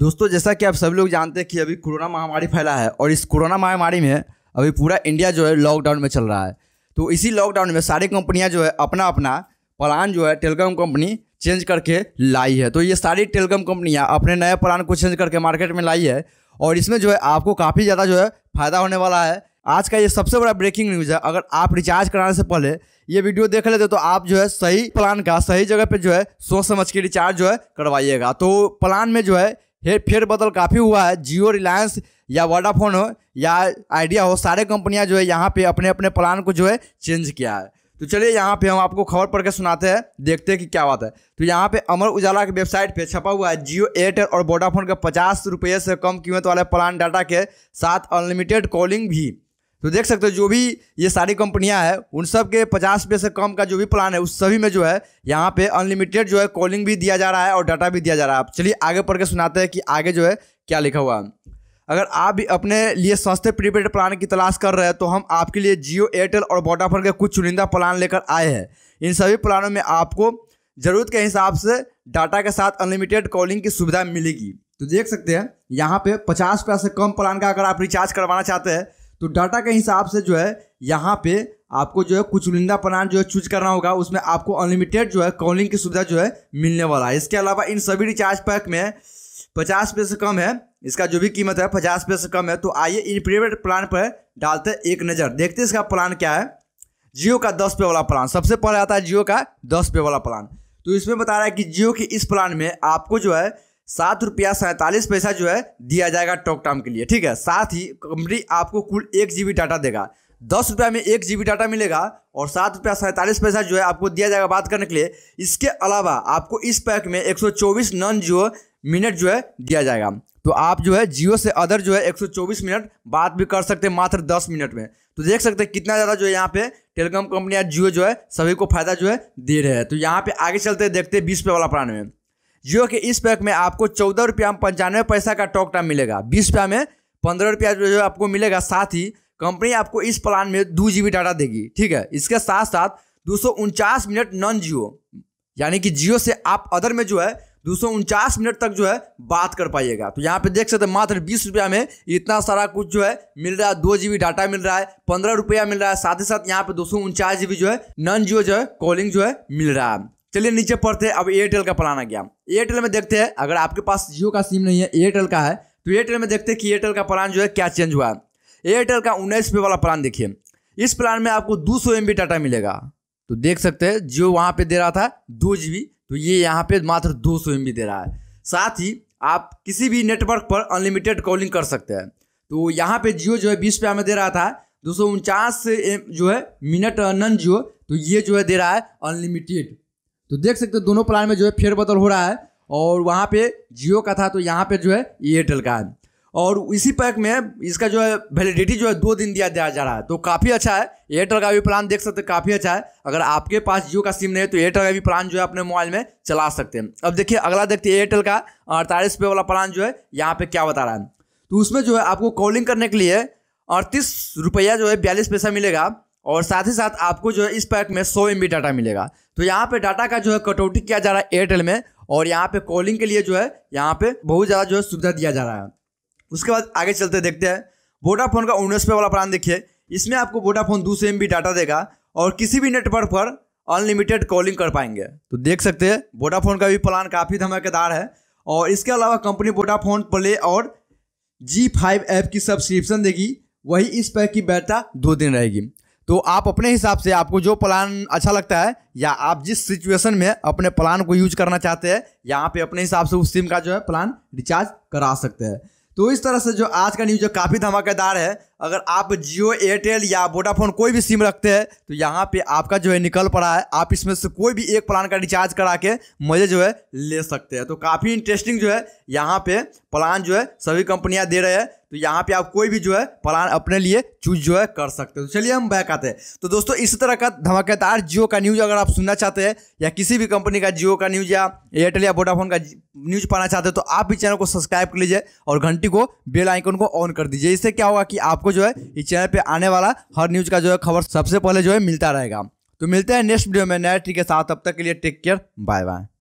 दोस्तों जैसा कि आप सब लोग जानते हैं कि अभी कोरोना महामारी फैला है और इस कोरोना महामारी में अभी पूरा इंडिया जो है लॉकडाउन में चल रहा है तो इसी लॉकडाउन में सारी कंपनियां जो है अपना अपना प्लान जो है टेलीकॉम कंपनी चेंज करके लाई है तो ये सारी टेलीकॉम कंपनियां अपने नए प्लान को चेंज करके मार्केट में लाई है और इसमें जो है आपको काफ़ी ज़्यादा जो है फ़ायदा होने वाला है आज का ये सबसे बड़ा ब्रेकिंग न्यूज़ है अगर आप रिचार्ज कराने से पहले ये वीडियो देख लेते तो आप जो है सही प्लान का सही जगह पर जो है सोच समझ के रिचार्ज जो है करवाइएगा तो प्लान में जो है फिर बदल काफ़ी हुआ है जियो रिलायंस या वोडाफोन हो या आइडिया हो सारे कंपनियां जो है यहाँ पे अपने अपने प्लान को जो है चेंज किया है तो चलिए यहाँ पे हम आपको खबर पढ़ के सुनाते हैं देखते हैं कि क्या बात है तो यहाँ पे अमर उजाला की वेबसाइट पे छपा हुआ है जियो एयरटेल और वोडाफोन के पचास रुपये से कम कीमत वाले प्लान डाटा के साथ अनलिमिटेड कॉलिंग भी तो देख सकते हो जो भी ये सारी कंपनियां हैं उन सब के पचास रुपये से कम का जो भी प्लान है उस सभी में जो है यहाँ पे अनलिमिटेड जो है कॉलिंग भी दिया जा रहा है और डाटा भी दिया जा रहा है आप चलिए आगे पढ़ के सुनाते हैं कि आगे जो है क्या लिखा हुआ है अगर आप भी अपने लिए सस्ते प्रीपेड प्लान की तलाश कर रहे हैं तो हम आपके लिए जियो एयरटेल और वोडाफोन के कुछ चुनिंदा प्लान लेकर आए हैं इन सभी प्लानों में आपको ज़रूरत के हिसाब से डाटा के साथ अनलिमिटेड कॉलिंग की सुविधा मिलेगी तो देख सकते हैं यहाँ पे पचास रुपया से कम प्लान का अगर आप रिचार्ज करवाना चाहते हैं तो डाटा के हिसाब से जो है यहाँ पे आपको जो है कुछ चुनिंदा प्लान जो है चूज करना होगा उसमें आपको अनलिमिटेड जो है कॉलिंग की सुविधा जो है मिलने वाला है इसके अलावा इन सभी रिचार्ज पैक में पचास पे से कम है इसका जो भी कीमत है पचास पे से कम है तो आइए इन प्रीपेड प्लान पर डालते एक नज़र देखते इसका प्लान क्या है जियो का दस पे वाला प्लान सबसे पहले आता है जियो का दस पे वाला प्लान तो इसमें बता रहा है कि जियो के इस प्लान में आपको जो है सात रुपया सैंतालीस पैसा जो है दिया जाएगा टॉक टाइम के लिए ठीक है साथ ही कंपनी आपको कुल एक जी डाटा देगा दस रुपया में एक जी डाटा मिलेगा और सात रुपया सैंतालीस पैसा जो है आपको दिया जाएगा बात करने के लिए इसके अलावा आपको इस पैक में एक सौ चौबीस नॉन जियो मिनट जो है दिया जाएगा तो आप जो है जियो से अदर जो है एक मिनट बात भी कर सकते हैं मात्र दस मिनट में तो देख सकते हैं कितना ज़्यादा जो है यहाँ पे टेलीकॉम कंपनियाँ जियो जो है सभी को फायदा जो है दे रहे हैं तो यहाँ पे आगे चलते देखते हैं बीस रुपये वाला प्लान में जो कि इस पैक में आपको चौदह रुपया पंचानवे पैसा का टॉक टाइम मिलेगा बीस रुपया में पंद्रह रुपया जो है आपको मिलेगा साथ ही कंपनी आपको इस प्लान में दो जी डाटा देगी ठीक है इसके साथ साथ दो मिनट नॉन जियो यानी कि जियो से आप अदर में जो है दो मिनट तक जो है बात कर पाइएगा तो यहाँ पे देख सकते हैं मात्र बीस रुपया में इतना सारा कुछ जो है मिल रहा है दो बी डाटा मिल रहा है पंद्रह रुपया मिल रहा है साथ ही साथ यहाँ पे दो जीबी जो है नॉन जियो जो है कॉलिंग जो है मिल रहा है चलिए नीचे पढ़ते हैं अब एयरटेल का प्लान आ गया एयरटेल में देखते हैं अगर आपके पास जियो का सिम नहीं है एयरटेल का है तो एयरटेल में देखते हैं कि एयरटेल का प्लान जो है क्या चेंज हुआ है एयरटेल का उन्नीस रुपये वाला प्लान देखिए इस प्लान में आपको दो सौ डाटा मिलेगा तो देख सकते हैं जियो वहाँ पर दे रहा था दो तो ये यहाँ पर मात्र दो सौ दे रहा है साथ ही आप किसी भी नेटवर्क पर अनलिमिटेड कॉलिंग कर सकते हैं तो यहाँ पर जियो जो है बीस रुपया में दे रहा था दो सौ उनचास जो है मिनट नन जियो तो ये जो है दे रहा है अनलिमिटेड तो देख सकते हो दोनों प्लान में जो है फेरबदल हो रहा है और वहाँ पे जियो का था तो यहाँ पे जो है एयरटेल का है और इसी पैक में इसका जो है वैलिडिटी जो है दो दिन दिया जा रहा है तो काफ़ी अच्छा है एयरटेल का भी प्लान देख सकते हैं काफ़ी अच्छा है अगर आपके पास जियो का सिम नहीं है तो एयरटेल का भी प्लान जो है अपने मोबाइल में चला सकते हैं अब देखिए अगला देखते हैं एयरटेल का अड़तालीस रुपये वाला प्लान जो है यहाँ पर क्या बता रहा है तो उसमें जो है आपको कॉलिंग करने के लिए अड़तीस रुपया जो है बयालीस पैसा मिलेगा और साथ ही साथ आपको जो है इस पैक में सौ एम डाटा मिलेगा तो यहाँ पे डाटा का जो है कटौती किया जा रहा है एयरटेल में और यहाँ पे कॉलिंग के लिए जो है यहाँ पे बहुत ज़्यादा जो है सुविधा दिया जा रहा है उसके बाद आगे चलते देखते हैं वोडाफोन का उन्नीस पे वाला प्लान देखिए इसमें आपको वोडाफोन दो सौ डाटा देगा और किसी भी नेटवर्क पर अनलिमिटेड कॉलिंग कर पाएंगे तो देख सकते हैं वोडाफोन का भी प्लान काफ़ी धमाकेदार है और इसके अलावा कंपनी वोडाफोन प्ले और जी फाइव ऐप की सब्सक्रिप्शन देगी वही इस पैक की बैठता दो दिन रहेगी तो आप अपने हिसाब से आपको जो प्लान अच्छा लगता है या आप जिस सिचुएशन में अपने प्लान को यूज करना चाहते हैं यहाँ पे अपने हिसाब से उस सिम का जो है प्लान रिचार्ज करा सकते हैं तो इस तरह से जो आज का न्यूज काफ़ी धमाकेदार है अगर आप जियो एयरटेल या वोडाफोन कोई भी सिम रखते हैं तो यहाँ पे आपका जो है निकल पड़ा है आप इसमें से कोई भी एक प्लान का रिचार्ज करा के मज़े जो है ले सकते हैं तो काफ़ी इंटरेस्टिंग जो है यहाँ पे प्लान जो है सभी कंपनियाँ दे रहे हैं तो यहाँ पे आप कोई भी जो है प्लान अपने लिए चूज जो है कर सकते हो तो चलिए हम बैक आते हैं तो दोस्तों इस तरह का धमाकेदार जियो का न्यूज़ अगर आप सुनना चाहते हैं या किसी भी कंपनी का जियो का न्यूज़ या एयरटेल या वोडाफोन का न्यूज़ पाना चाहते हैं तो आप भी चैनल को सब्सक्राइब कर लीजिए और घंटी को बेल आइकन को ऑन कर दीजिए इससे क्या होगा कि आपको जो है इस चैनल पर आने वाला हर न्यूज़ का जो है खबर सबसे पहले जो है मिलता रहेगा तो मिलते हैं नेक्स्ट वीडियो में नए ट्री के साथ अब तक के लिए टेक केयर बाय बाय